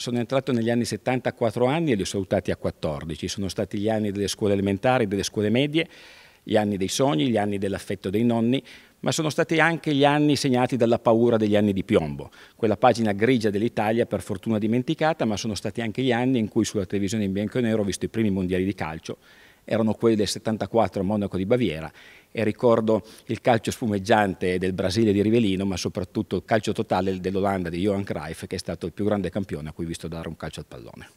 Sono entrato negli anni 70 a 4 anni e li ho salutati a 14. Sono stati gli anni delle scuole elementari, delle scuole medie, gli anni dei sogni, gli anni dell'affetto dei nonni, ma sono stati anche gli anni segnati dalla paura degli anni di piombo, quella pagina grigia dell'Italia per fortuna dimenticata, ma sono stati anche gli anni in cui sulla televisione in bianco e nero ho visto i primi mondiali di calcio erano quelli del 74 a Monaco di Baviera e ricordo il calcio spumeggiante del Brasile di Rivelino ma soprattutto il calcio totale dell'Olanda di Johan Cruyff, che è stato il più grande campione a cui ho visto dare un calcio al pallone.